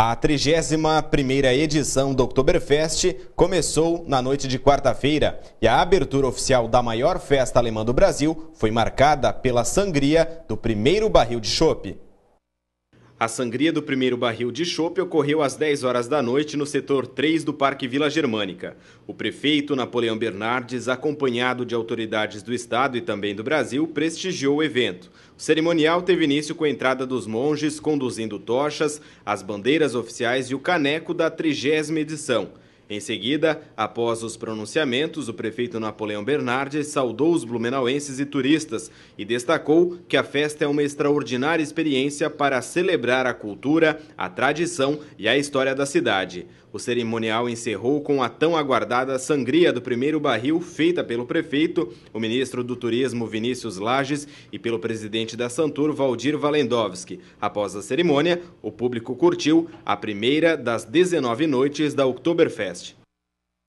A 31ª edição do Oktoberfest começou na noite de quarta-feira e a abertura oficial da maior festa alemã do Brasil foi marcada pela sangria do primeiro barril de chope. A sangria do primeiro barril de chope ocorreu às 10 horas da noite no setor 3 do Parque Vila Germânica. O prefeito Napoleão Bernardes, acompanhado de autoridades do estado e também do Brasil, prestigiou o evento. O cerimonial teve início com a entrada dos monges conduzindo tochas, as bandeiras oficiais e o caneco da trigésima edição. Em seguida, após os pronunciamentos, o prefeito Napoleão Bernardes saudou os blumenauenses e turistas e destacou que a festa é uma extraordinária experiência para celebrar a cultura, a tradição e a história da cidade. O cerimonial encerrou com a tão aguardada sangria do primeiro barril feita pelo prefeito, o ministro do Turismo Vinícius Lages e pelo presidente da Santur Valdir Valendowski. Após a cerimônia, o público curtiu a primeira das 19 noites da Oktoberfest.